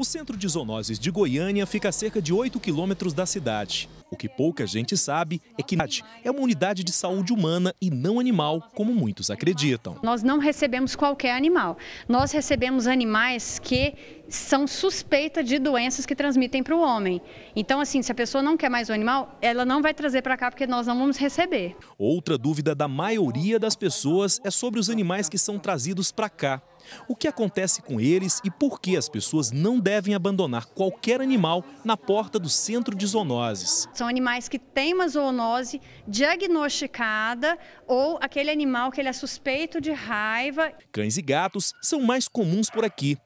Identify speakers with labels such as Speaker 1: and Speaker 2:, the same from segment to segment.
Speaker 1: O centro de zoonoses de Goiânia fica a cerca de 8 quilômetros da cidade. O que pouca gente sabe é que é uma unidade de saúde humana e não animal, como muitos acreditam.
Speaker 2: Nós não recebemos qualquer animal. Nós recebemos animais que são suspeitas de doenças que transmitem para o homem. Então, assim, se a pessoa não quer mais o animal, ela não vai trazer para cá porque nós não vamos receber.
Speaker 1: Outra dúvida da maioria das pessoas é sobre os animais que são trazidos para cá. O que acontece com eles e por que as pessoas não devem abandonar qualquer animal na porta do centro de zoonoses?
Speaker 2: São animais que têm uma zoonose diagnosticada ou aquele animal que ele é suspeito de raiva.
Speaker 1: Cães e gatos são mais comuns por aqui,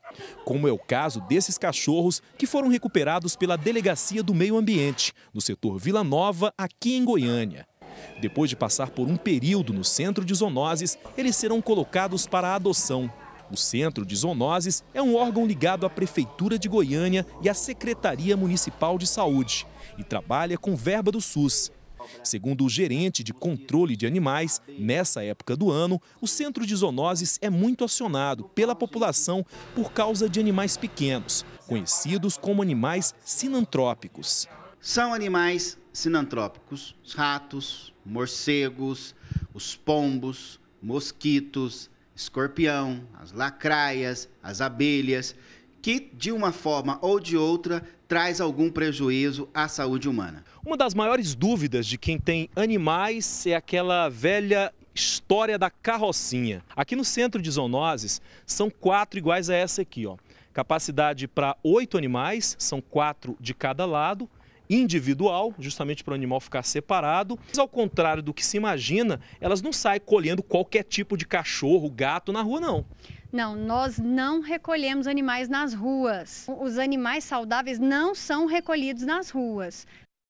Speaker 1: como é o caso desses cachorros que foram recuperados pela Delegacia do Meio Ambiente, no setor Vila Nova, aqui em Goiânia. Depois de passar por um período no centro de zoonoses, eles serão colocados para adoção. O Centro de Zoonoses é um órgão ligado à Prefeitura de Goiânia e à Secretaria Municipal de Saúde e trabalha com verba do SUS. Segundo o gerente de controle de animais, nessa época do ano, o centro de zoonoses é muito acionado pela população por causa de animais pequenos,
Speaker 3: conhecidos como animais sinantrópicos. São animais sinantrópicos, ratos, morcegos, os pombos, mosquitos, escorpião, as lacraias, as abelhas, que de uma forma ou de outra traz algum prejuízo à saúde humana.
Speaker 1: Uma das maiores dúvidas de quem tem animais é aquela velha história da carrocinha. Aqui no centro de zoonoses são quatro iguais a essa aqui, ó. Capacidade para oito animais, são quatro de cada lado individual, justamente para o animal ficar separado. Mas ao contrário do que se imagina, elas não saem colhendo qualquer tipo de cachorro, gato na rua, não.
Speaker 2: Não, nós não recolhemos animais nas ruas. Os animais saudáveis não são recolhidos nas ruas.